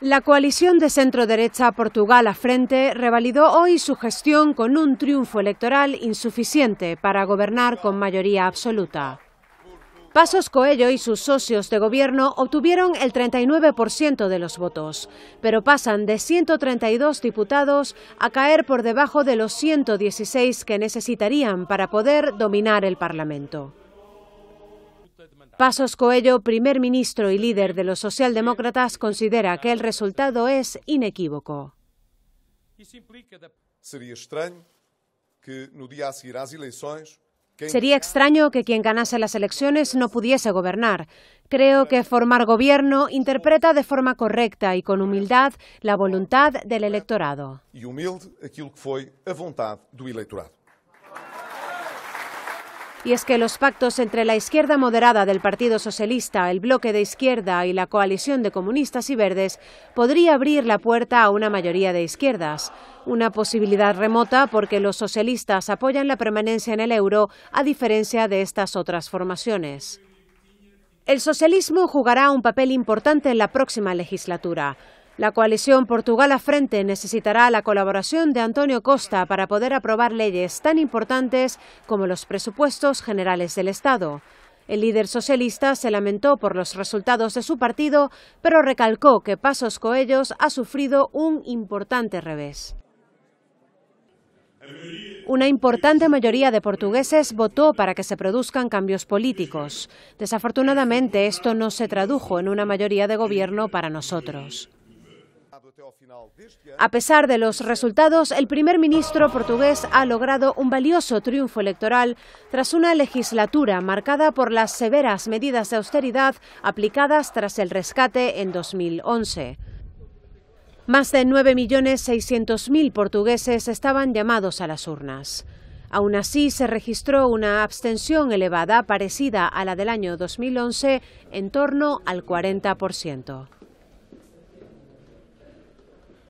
La coalición de centro-derecha Portugal a Frente revalidó hoy su gestión con un triunfo electoral insuficiente para gobernar con mayoría absoluta. Pasos Coelho y sus socios de gobierno obtuvieron el 39% de los votos, pero pasan de 132 diputados a caer por debajo de los 116 que necesitarían para poder dominar el Parlamento. Pasos Coelho, primer ministro y líder de los socialdemócratas, considera que el resultado es inequívoco. Sería extraño que quien ganase las elecciones no pudiese gobernar. Creo que formar gobierno interpreta de forma correcta y con humildad la voluntad del electorado. Y humilde aquello que fue la voluntad y es que los pactos entre la izquierda moderada del Partido Socialista, el bloque de izquierda y la coalición de comunistas y verdes podría abrir la puerta a una mayoría de izquierdas. Una posibilidad remota porque los socialistas apoyan la permanencia en el euro a diferencia de estas otras formaciones. El socialismo jugará un papel importante en la próxima legislatura. La coalición Portugal a Frente necesitará la colaboración de Antonio Costa para poder aprobar leyes tan importantes como los presupuestos generales del Estado. El líder socialista se lamentó por los resultados de su partido, pero recalcó que Pasos Coellos ha sufrido un importante revés. Una importante mayoría de portugueses votó para que se produzcan cambios políticos. Desafortunadamente, esto no se tradujo en una mayoría de gobierno para nosotros. A pesar de los resultados, el primer ministro portugués ha logrado un valioso triunfo electoral tras una legislatura marcada por las severas medidas de austeridad aplicadas tras el rescate en 2011. Más de 9.600.000 portugueses estaban llamados a las urnas. Aún así, se registró una abstención elevada parecida a la del año 2011, en torno al 40%.